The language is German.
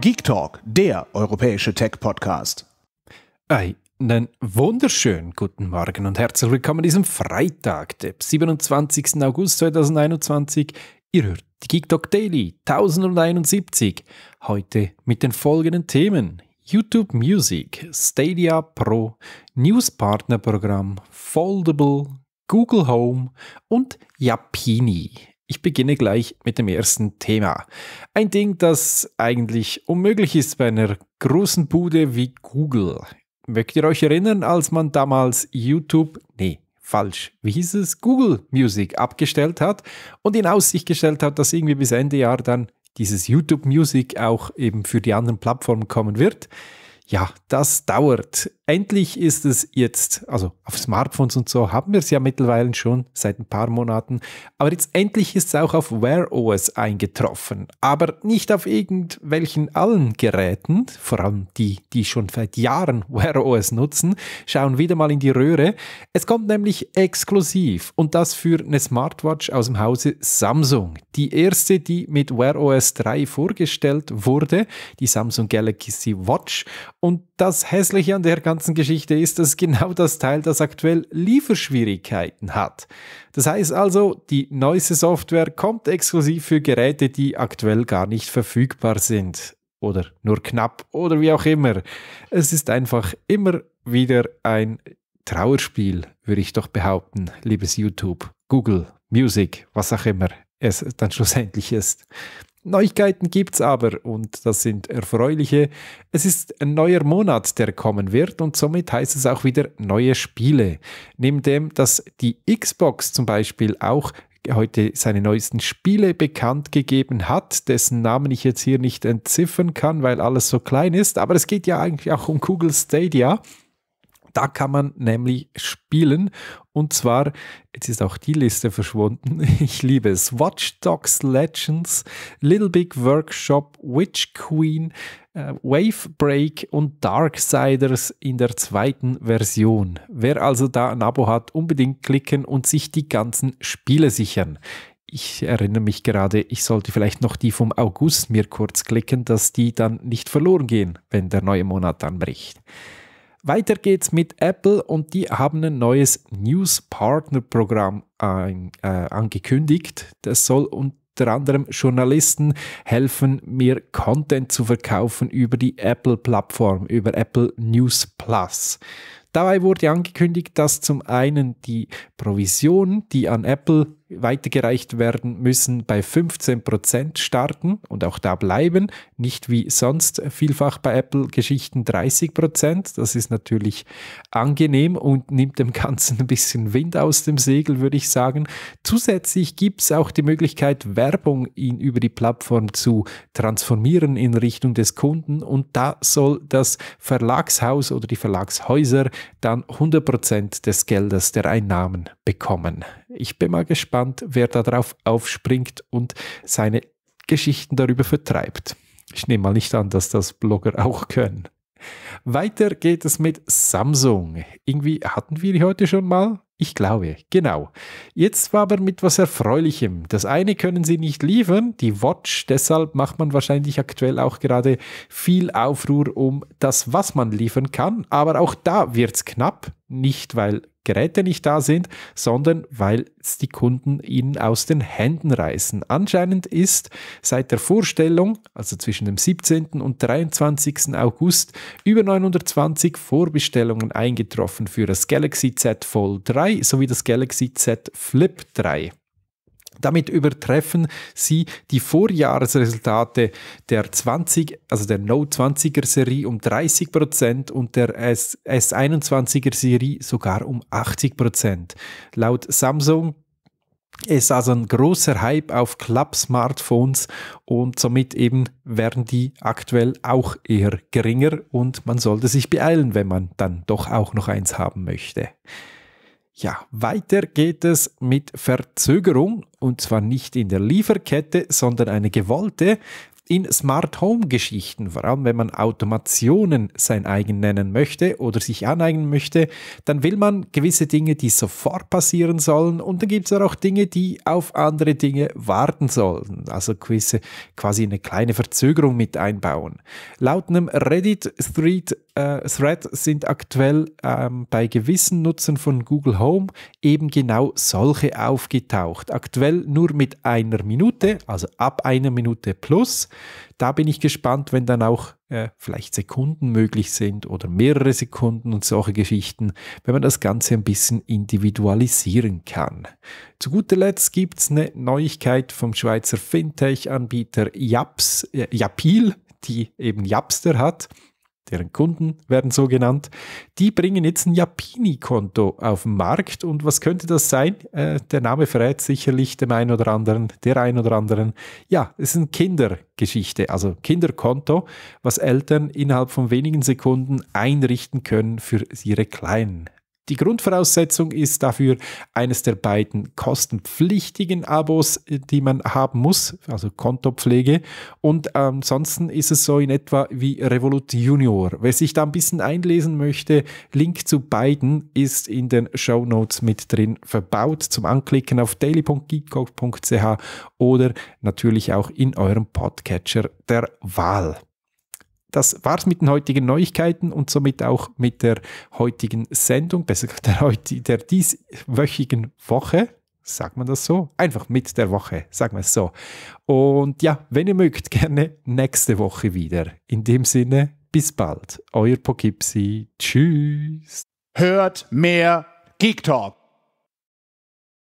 Geek Talk, der europäische Tech-Podcast. Einen wunderschönen guten Morgen und herzlich willkommen an diesem Freitag, dem 27. August 2021. Ihr hört die Geek Talk Daily 1071. Heute mit den folgenden Themen. YouTube Music, Stadia Pro, News Partner Programm, Foldable, Google Home und Japini. Ich beginne gleich mit dem ersten Thema. Ein Ding, das eigentlich unmöglich ist bei einer großen Bude wie Google. Mögt ihr euch erinnern, als man damals YouTube, nee, falsch, wie hieß es, Google Music abgestellt hat und in Aussicht gestellt hat, dass irgendwie bis Ende Jahr dann dieses YouTube Music auch eben für die anderen Plattformen kommen wird? Ja, das dauert endlich ist es jetzt, also auf Smartphones und so haben wir es ja mittlerweile schon seit ein paar Monaten, aber jetzt endlich ist es auch auf Wear OS eingetroffen, aber nicht auf irgendwelchen allen Geräten, vor allem die, die schon seit Jahren Wear OS nutzen, schauen wieder mal in die Röhre. Es kommt nämlich exklusiv und das für eine Smartwatch aus dem Hause Samsung. Die erste, die mit Wear OS 3 vorgestellt wurde, die Samsung Galaxy Watch und das Hässliche an der ganzen Geschichte ist, dass genau das Teil, das aktuell Lieferschwierigkeiten hat. Das heißt also, die neueste Software kommt exklusiv für Geräte, die aktuell gar nicht verfügbar sind. Oder nur knapp oder wie auch immer. Es ist einfach immer wieder ein Trauerspiel, würde ich doch behaupten, liebes YouTube, Google, Music, was auch immer es dann schlussendlich ist. Neuigkeiten gibt's aber und das sind erfreuliche. Es ist ein neuer Monat, der kommen wird und somit heißt es auch wieder neue Spiele. Neben dem, dass die Xbox zum Beispiel auch heute seine neuesten Spiele bekannt gegeben hat, dessen Namen ich jetzt hier nicht entziffern kann, weil alles so klein ist. Aber es geht ja eigentlich auch um Google Stadia. Da kann man nämlich spielen. Und zwar, jetzt ist auch die Liste verschwunden. Ich liebe es. Watch Dogs Legends, Little Big Workshop, Witch Queen, äh, Wave Break und Darksiders in der zweiten Version. Wer also da ein Abo hat, unbedingt klicken und sich die ganzen Spiele sichern ich erinnere mich gerade, ich sollte vielleicht noch die vom August mir kurz klicken, dass die dann nicht verloren gehen, wenn der neue Monat anbricht. Weiter geht's mit Apple und die haben ein neues News Partner Programm ein, äh, äh, angekündigt. Das soll unter anderem Journalisten helfen, mir Content zu verkaufen über die Apple Plattform, über Apple News Plus. Dabei wurde angekündigt, dass zum einen die Provisionen, die an Apple weitergereicht werden müssen, bei 15% starten und auch da bleiben. Nicht wie sonst vielfach bei Apple-Geschichten 30%. Das ist natürlich angenehm und nimmt dem Ganzen ein bisschen Wind aus dem Segel, würde ich sagen. Zusätzlich gibt es auch die Möglichkeit, Werbung in, über die Plattform zu transformieren in Richtung des Kunden. Und da soll das Verlagshaus oder die Verlagshäuser dann 100% des Geldes der Einnahmen bekommen. Ich bin mal gespannt, wer darauf aufspringt und seine Geschichten darüber vertreibt. Ich nehme mal nicht an, dass das Blogger auch können. Weiter geht es mit Samsung. Irgendwie hatten wir die heute schon mal. Ich glaube, genau. Jetzt war aber mit was Erfreulichem. Das eine können sie nicht liefern, die Watch, deshalb macht man wahrscheinlich aktuell auch gerade viel Aufruhr um das, was man liefern kann. Aber auch da wird es knapp. Nicht, weil Geräte nicht da sind, sondern weil es die Kunden ihnen aus den Händen reißen. Anscheinend ist seit der Vorstellung, also zwischen dem 17. und 23. August, über 920 Vorbestellungen eingetroffen für das Galaxy Z Fold 3 sowie das Galaxy Z Flip 3. Damit übertreffen sie die Vorjahresresultate der 20, also der Note 20er Serie um 30 Prozent und der S S21er Serie sogar um 80 Prozent. Laut Samsung ist also ein großer Hype auf Club-Smartphones und somit eben werden die aktuell auch eher geringer und man sollte sich beeilen, wenn man dann doch auch noch eins haben möchte. Ja, weiter geht es mit Verzögerung und zwar nicht in der Lieferkette, sondern eine gewollte in Smart Home Geschichten, vor allem wenn man Automationen sein eigen nennen möchte oder sich aneignen möchte, dann will man gewisse Dinge, die sofort passieren sollen und dann gibt es auch Dinge, die auf andere Dinge warten sollen, also gewisse, quasi eine kleine Verzögerung mit einbauen. Laut einem Reddit Street äh, Threads sind aktuell ähm, bei gewissen Nutzern von Google Home eben genau solche aufgetaucht. Aktuell nur mit einer Minute, also ab einer Minute plus. Da bin ich gespannt, wenn dann auch äh, vielleicht Sekunden möglich sind oder mehrere Sekunden und solche Geschichten, wenn man das Ganze ein bisschen individualisieren kann. Zu guter Letzt gibt es eine Neuigkeit vom Schweizer Fintech-Anbieter Japs, äh, Japil, die eben Japster hat deren Kunden werden so genannt, die bringen jetzt ein japini konto auf den Markt. Und was könnte das sein? Äh, der Name verrät sicherlich dem einen oder anderen, der einen oder anderen. Ja, es ist eine Kindergeschichte, also Kinderkonto, was Eltern innerhalb von wenigen Sekunden einrichten können für ihre Kleinen. Die Grundvoraussetzung ist dafür eines der beiden kostenpflichtigen Abos, äh, die man haben muss, also Kontopflege. Und ansonsten ist es so in etwa wie Revolut Junior. Wer sich da ein bisschen einlesen möchte, Link zu beiden ist in den Show Notes mit drin verbaut. Zum Anklicken auf daily.geekcode.ch oder natürlich auch in eurem Podcatcher der Wahl. Das war's mit den heutigen Neuigkeiten und somit auch mit der heutigen Sendung, besser gesagt der, der dieswöchigen Woche sagt man das so? Einfach mit der Woche, sagen wir es so. Und ja, wenn ihr mögt, gerne nächste Woche wieder. In dem Sinne, bis bald. Euer Pokipsi. Tschüss. Hört mehr Geek Talk.